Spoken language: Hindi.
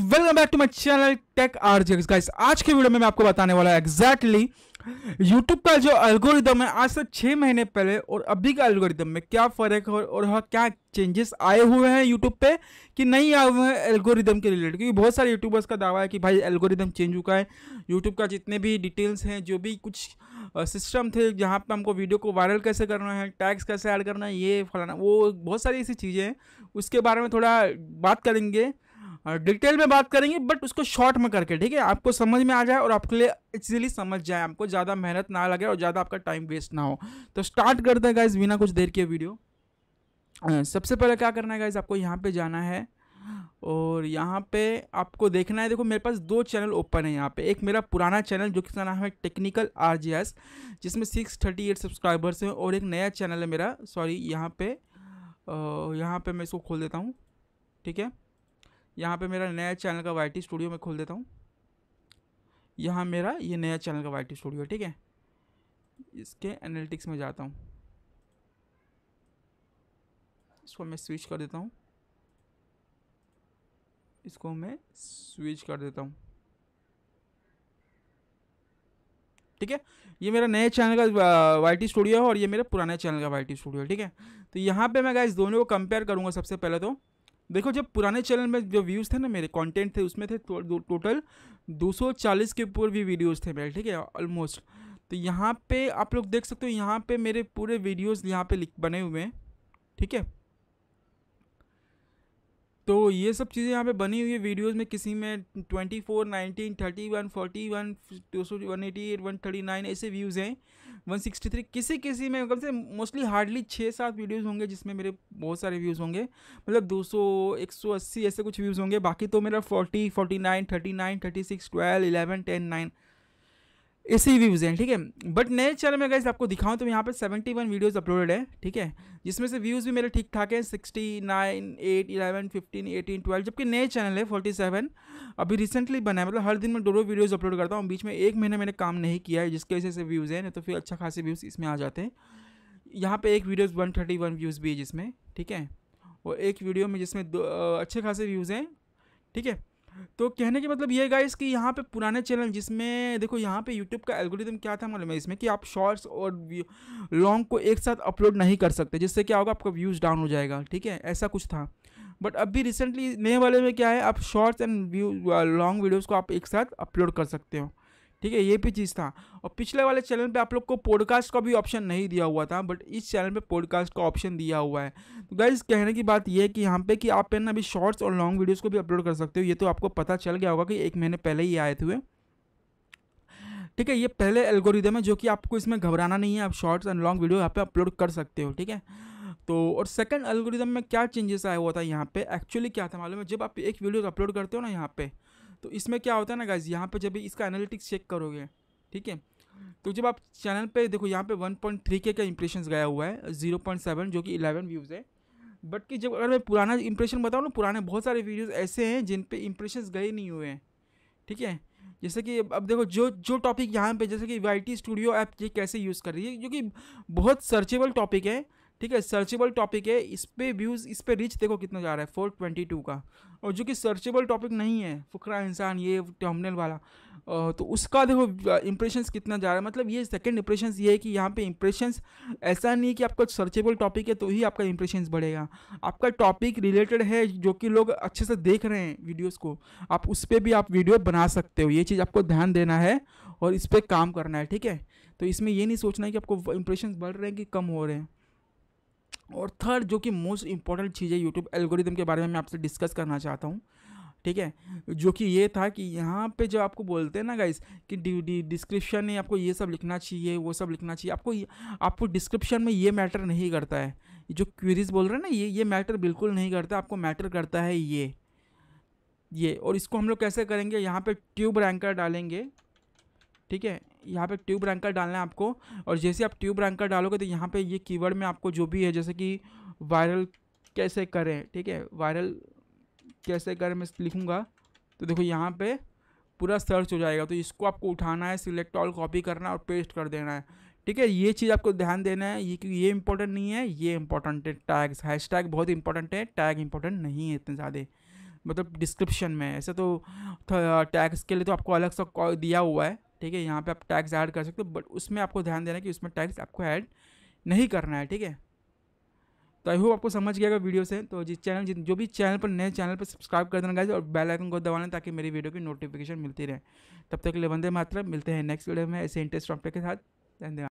welcome back to my channel tech RJX guys आज के वीडियो में मैं आपको बताने वाला है एग्जैक्टली exactly, यूट्यूब का जो एल्गोरिदम है आज से छः महीने पहले और अभी का एल्गोरिदम में क्या फ़र्क है और, हाँ, क्या चेंजेस आए हुए हैं यूट्यूब पे कि नहीं आए हुए हैं एल्गोरिदम के रिलेटेड क्योंकि बहुत सारे यूट्यूबर्स का दावा है कि भाई एल्गोरिदम चेंज चुका है यूट्यूब का जितने भी डिटेल्स हैं जो भी कुछ सिस्टम थे जहाँ पे हमको वीडियो को वायरल कैसे करना है टैक्स कैसे ऐड करना है ये फलाना वो बहुत सारी ऐसी चीज़ें हैं उसके बारे में थोड़ा बात करेंगे डिटेल में बात करेंगे बट उसको शॉर्ट में करके ठीक है आपको समझ में आ जाए और आपके लिए इजीली समझ जाए आपको ज़्यादा मेहनत ना लगे और ज़्यादा आपका टाइम वेस्ट ना हो तो स्टार्ट करते हैं गाइज बिना कुछ देर के वीडियो सबसे पहले क्या करना है गाइज आपको यहाँ पर जाना है और यहाँ पे आपको देखना है देखो मेरे पास दो चैनल ओपन है यहाँ पे एक मेरा पुराना चैनल जो किसका नाम है टेक्निकल आर जी एस जिसमें सिक्स थर्टी एट सब्सक्राइबर्स हैं और एक नया चैनल है मेरा सॉरी यहाँ पे यहाँ पे मैं इसको खोल देता हूँ ठीक है यहाँ पे मेरा नया चैनल का वाई स्टूडियो में खोल देता हूँ यहाँ मेरा ये नया चैनल का वाई स्टूडियो ठीक है इसके एनालिटिक्स में जाता हूँ इसको मैं स्विच कर देता हूँ इसको मैं स्विच कर देता हूँ ठीक है ये मेरा नए चैनल का वाई स्टूडियो है और ये मेरा पुराने चैनल का वाई स्टूडियो है ठीक है तो यहाँ पे मैं इस दोनों को कंपेयर करूँगा सबसे पहले तो देखो जब पुराने चैनल में जो व्यूज़ थे ना मेरे कंटेंट थे उसमें थे टोटल तो, दो सौ चालीस 240 के ऊपर भी वीडियोस थे मेरे ठीक है ऑलमोस्ट तो यहाँ पे आप लोग देख सकते हो यहाँ पे मेरे पूरे वीडियोस यहाँ पे लिख बने हुए हैं ठीक है तो ये सब चीज़ें यहाँ पे बनी हुई है वीडियोस में किसी में 24, 19, 31, 41, वन 188, 139 ऐसे व्यूज़ हैं 163 किसी किसी में कम से मोस्टली हार्डली छः सात वीडियोस होंगे जिसमें मेरे बहुत सारे व्यूज़ होंगे मतलब 200, 180 ऐसे कुछ व्यूज़ होंगे बाकी तो मेरा 40, 49, 39, 36, 12, 11, 10, 9 इसी व्यूज़ हैं ठीक है बट नए चैनल में अगर आपको दिखाऊं तो यहाँ पर 71 वीडियोज़ अपलोडेड है ठीक है जिसमें से व्यूज़ भी मेरे ठीक ठाक हैं 69, 8, 11, 15, 18, 12 जबकि नए चैनल है 47 अभी रिसेंटली बना है मतलब हर दिन मैं दो दो वीडियोज़ अपलोड करता हूँ बीच में एक महीना मैंने काम नहीं किया है जिसकी वजह से व्यूज़ हैं तो फिर अच्छा खासे व्यूज़ इसमें आ जाते हैं यहाँ पर एक वीडियोज़ वन व्यूज़ भी है जिसमें ठीक है और एक वीडियो में जिसमें अच्छे खासे व्यूज़ हैं ठीक है तो कहने के मतलब ये गाइस कि यहाँ पे पुराने चैनल जिसमें देखो यहाँ पे यूट्यूब का एल्गोरिदम क्या था मालूम है इसमें कि आप शॉर्ट्स और लॉन्ग को एक साथ अपलोड नहीं कर सकते जिससे क्या होगा आपका व्यूज़ डाउन हो जाएगा ठीक है ऐसा कुछ था बट अभी रिसेंटली नए वाले में क्या है आप शॉर्ट्स एंड लॉन्ग वीडियोज़ को आप एक साथ अपलोड कर सकते हो ठीक है ये भी चीज़ था और पिछले वाले चैनल पे आप लोग को पॉडकास्ट का भी ऑप्शन नहीं दिया हुआ था बट इस चैनल पे पॉडकास्ट का ऑप्शन दिया हुआ है तो गाइज कहने की बात यह है कि यहाँ पे कि आप ना अभी शॉर्ट्स और लॉन्ग वीडियोज़ को भी अपलोड कर सकते हो ये तो आपको पता चल गया होगा कि एक महीने पहले ही आए थे ठीक है ये पहले एल्गोरिदम है जो कि आपको इसमें घबराना नहीं है आप शॉर्ट्स एंड लॉन्ग वीडियो यहाँ पे अपलोड कर सकते हो ठीक है तो और सेकंड एल्गोरिदम में क्या चेंजेस आया हुआ था यहाँ पे एक्चुअली क्या था मालूम है जब आप एक वीडियो अपलोड करते हो ना यहाँ पे तो इसमें क्या होता है ना गाइज यहाँ पे जब इसका एनालिटिक्स चेक करोगे ठीक है तो जब आप चैनल पे देखो यहाँ पे के का इंप्रेशन गया हुआ है 0.7 जो कि 11 व्यूज़ है बट कि जब अगर मैं पुराना इंप्रेशन बताऊँ ना पुराने बहुत सारे वीडियोज़ ऐसे हैं जिन पर इंप्रेशन गए नहीं हुए हैं ठीक है जैसे कि अब देखो जो जो टॉपिक यहाँ पे जैसे कि वाई स्टूडियो ऐप ये कैसे यूज़ कर रही है जो कि बहुत सर्चेबल टॉपिक है ठीक है सर्चेबल टॉपिक है इस पर व्यूज़ इस पर रीच देखो कितना जा रहा है फोर ट्वेंटी टू का और जो कि सर्चेबल टॉपिक नहीं है फुकरा इंसान ये टर्मिनल वाला तो उसका देखो इंप्रेशंस कितना जा रहा है मतलब ये सेकंड इंप्रेशंस ये है कि यहाँ पे इंप्रेशंस ऐसा नहीं कि आपका सर्चेबल टॉपिक है तो ही आपका इंप्रेशंस बढ़ेगा आपका टॉपिक रिलेटेड है जो कि लोग अच्छे से देख रहे हैं वीडियोस को आप उस पर भी आप वीडियो बना सकते हो ये चीज़ आपको ध्यान देना है और इस पर काम करना है ठीक है तो इसमें ये नहीं सोचना है कि आपको इंप्रेशन बढ़ रहे हैं कि कम हो रहे हैं और थर्ड जो कि मोस्ट इंपॉर्टेंट चीज़ है यूट्यूब एल्गोरिदम के बारे में मैं आपसे डिस्कस करना चाहता हूँ ठीक है जो कि ये था कि यहाँ पे जो आपको बोलते हैं ना गाइस कि डिस्क्रिप्शन में आपको ये सब लिखना चाहिए वो सब लिखना चाहिए आपको आपको डिस्क्रिप्शन में ये मैटर नहीं करता है जो क्वेरीज बोल रहे हैं ना ये ये मैटर बिल्कुल नहीं करता आपको मैटर करता है ये ये और इसको हम लोग कैसे करेंगे यहाँ पे ट्यूब रैंकर डालेंगे ठीक है यहाँ पे ट्यूब रैंकर डालना है आपको और जैसे आप ट्यूब रैंकर डालोगे तो यहाँ पे ये कीवर्ड में आपको जो भी है जैसे कि वायरल कैसे करें ठीक है वायरल कैसे करें मैं लिखूँगा तो देखो यहाँ पे पूरा सर्च हो जाएगा तो इसको आपको उठाना है सिलेक्ट ऑल कॉपी करना और पेस्ट कर देना है ठीक है ये चीज़ आपको ध्यान देना है ये क्योंकि ये इंपॉर्टेंट नहीं है ये इंपॉर्टेंट है टैग्स हैश टैग बहुत इंपॉर्टेंट है टैग इंपॉर्टेंट नहीं है इतने ज़्यादा मतलब डिस्क्रिप्शन में ऐसे तो टैग्स के लिए तो आपको अलग सा दिया हुआ है ठीक है यहाँ पे आप टैक्स ऐड कर सकते हो बट उसमें आपको ध्यान देना है कि उसमें टैक्स आपको ऐड नहीं करना है ठीक है तो आई होप आपको समझ गया वीडियो से तो जिस चैनल जो भी चैनल पर नए चैनल पर सब्सक्राइब कर देना गाइज और बेल आइकन को दबाना ताकि मेरी वीडियो की नोटिफिकेशन मिलती रहे तब तक के लिए वंदे मातरम मिलते हैं नेक्स्ट वीडियो में ऐसे इंटरेस्ट टॉपिक के साथ धन्यवाद